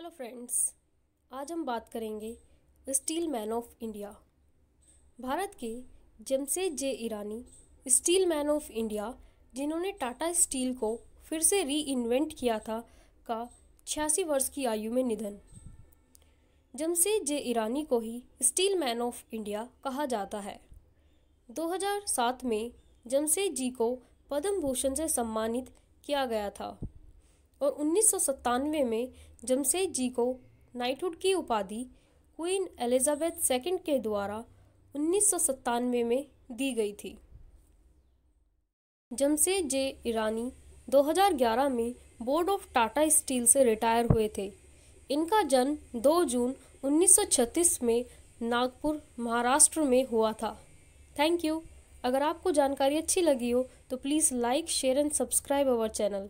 hello friends आज हम बात करेंगे steel man of India Bharat के Jamshed J Irani steel man of India जिन्होंने टाटा स्टील को फिर से री इन्वेंट किया था का छियासी वर्ष की आयु में निधन जमशेद जे ईरानी को ही स्टील मैन ऑफ इंडिया कहा जाता है 2007 में जमशेद जी को पद्म भूषण से सम्मानित किया गया था और उन्नीस में जमशेद जी को नाइटहुड की उपाधि क्वीन एलिजाबेथ सेकेंड के द्वारा उन्नीस में दी गई थी जमशेद जे ईरानी 2011 में बोर्ड ऑफ टाटा स्टील से रिटायर हुए थे इनका जन्म 2 जून 1936 में नागपुर महाराष्ट्र में हुआ था थैंक यू अगर आपको जानकारी अच्छी लगी हो तो please like share and subscribe our channel